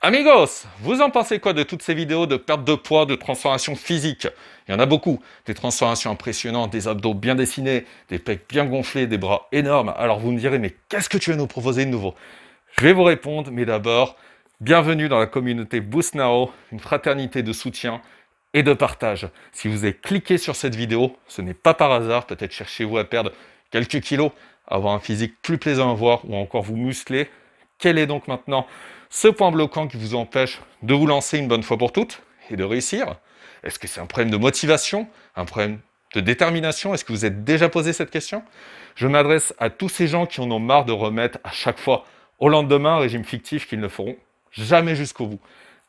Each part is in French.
Amigos, vous en pensez quoi de toutes ces vidéos de perte de poids, de transformation physique Il y en a beaucoup. Des transformations impressionnantes, des abdos bien dessinés, des pecs bien gonflés, des bras énormes. Alors vous me direz, mais qu'est-ce que tu vas nous proposer de nouveau Je vais vous répondre, mais d'abord, bienvenue dans la communauté Boost une fraternité de soutien et de partage. Si vous avez cliqué sur cette vidéo, ce n'est pas par hasard, peut-être cherchez-vous à perdre quelques kilos, avoir un physique plus plaisant à voir ou encore vous muscler quel est donc maintenant ce point bloquant qui vous empêche de vous lancer une bonne fois pour toutes et de réussir Est-ce que c'est un problème de motivation Un problème de détermination Est-ce que vous êtes déjà posé cette question Je m'adresse à tous ces gens qui en ont marre de remettre à chaque fois au lendemain un régime fictif qu'ils ne feront jamais jusqu'au bout.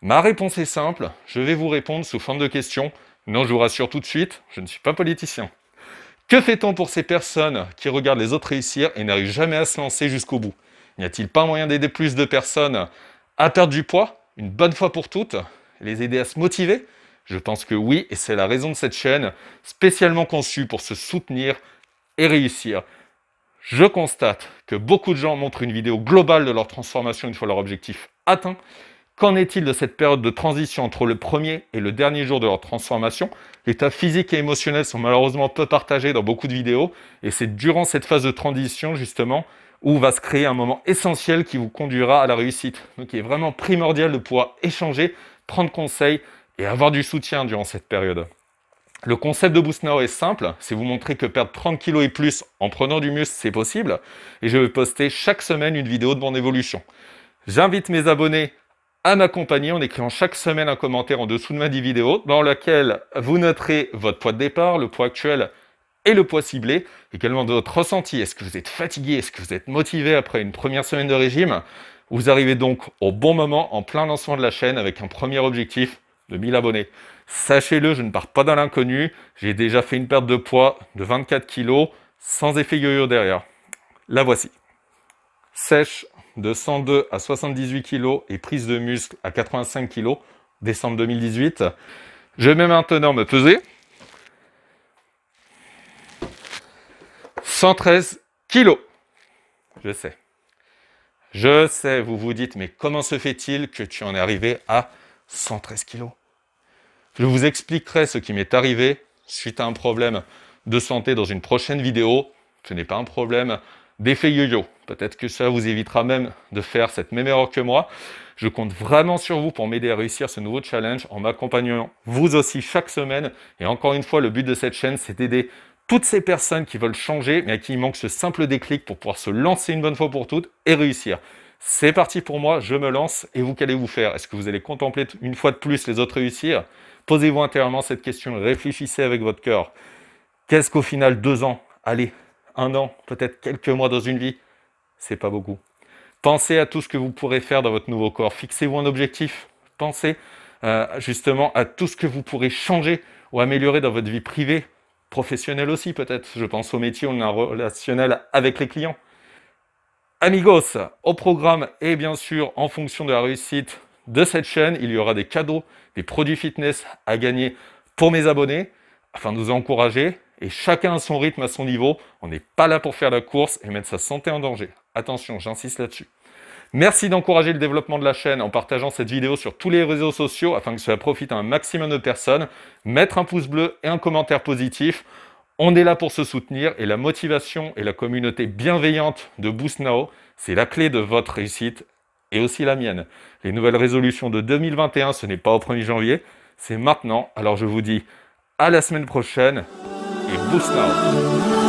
Ma réponse est simple, je vais vous répondre sous forme de question. Non, je vous rassure tout de suite, je ne suis pas politicien. Que fait-on pour ces personnes qui regardent les autres réussir et n'arrivent jamais à se lancer jusqu'au bout N'y a-t-il pas moyen d'aider plus de personnes à perdre du poids, une bonne fois pour toutes, les aider à se motiver Je pense que oui, et c'est la raison de cette chaîne, spécialement conçue pour se soutenir et réussir. Je constate que beaucoup de gens montrent une vidéo globale de leur transformation une fois leur objectif atteint. Qu'en est-il de cette période de transition entre le premier et le dernier jour de leur transformation L'état physique et émotionnel sont malheureusement peu partagés dans beaucoup de vidéos, et c'est durant cette phase de transition justement où va se créer un moment essentiel qui vous conduira à la réussite. Donc il est vraiment primordial de pouvoir échanger, prendre conseil et avoir du soutien durant cette période. Le concept de Boost Now est simple, c'est vous montrer que perdre 30 kilos et plus en prenant du muscle, c'est possible. Et je vais poster chaque semaine une vidéo de mon évolution. J'invite mes abonnés à m'accompagner en écrivant chaque semaine un commentaire en dessous de ma vidéo dans laquelle vous noterez votre poids de départ, le poids actuel et le poids ciblé, également de votre ressenti Est-ce que vous êtes fatigué Est-ce que vous êtes motivé après une première semaine de régime Vous arrivez donc au bon moment, en plein lancement de la chaîne, avec un premier objectif de 1000 abonnés. Sachez-le, je ne pars pas dans l'inconnu. J'ai déjà fait une perte de poids de 24 kg sans effet yo derrière. La voici. Sèche de 102 à 78 kg et prise de muscle à 85 kg, décembre 2018. Je mets maintenant me peser. 113 kilos. Je sais. Je sais, vous vous dites, mais comment se fait-il que tu en es arrivé à 113 kilos Je vous expliquerai ce qui m'est arrivé suite à un problème de santé dans une prochaine vidéo. Ce n'est pas un problème d'effet yo-yo. Peut-être que ça vous évitera même de faire cette même erreur que moi. Je compte vraiment sur vous pour m'aider à réussir ce nouveau challenge en m'accompagnant vous aussi chaque semaine. Et encore une fois, le but de cette chaîne, c'est d'aider toutes ces personnes qui veulent changer, mais à qui il manque ce simple déclic pour pouvoir se lancer une bonne fois pour toutes et réussir. C'est parti pour moi, je me lance, et vous, qu'allez-vous faire Est-ce que vous allez contempler une fois de plus les autres réussir Posez-vous intérieurement cette question, réfléchissez avec votre cœur. Qu'est-ce qu'au final, deux ans, allez, un an, peut-être quelques mois dans une vie, c'est pas beaucoup. Pensez à tout ce que vous pourrez faire dans votre nouveau corps. Fixez-vous un objectif. Pensez euh, justement à tout ce que vous pourrez changer ou améliorer dans votre vie privée, professionnel aussi peut-être. Je pense au métier, on a un relationnel avec les clients. Amigos, au programme et bien sûr en fonction de la réussite de cette chaîne, il y aura des cadeaux, des produits fitness à gagner pour mes abonnés afin de nous encourager. Et chacun à son rythme, à son niveau. On n'est pas là pour faire la course et mettre sa santé en danger. Attention, j'insiste là-dessus. Merci d'encourager le développement de la chaîne en partageant cette vidéo sur tous les réseaux sociaux afin que cela profite à un maximum de personnes. Mettre un pouce bleu et un commentaire positif. On est là pour se soutenir et la motivation et la communauté bienveillante de Boost Now, c'est la clé de votre réussite et aussi la mienne. Les nouvelles résolutions de 2021, ce n'est pas au 1er janvier, c'est maintenant. Alors je vous dis à la semaine prochaine et Boost Now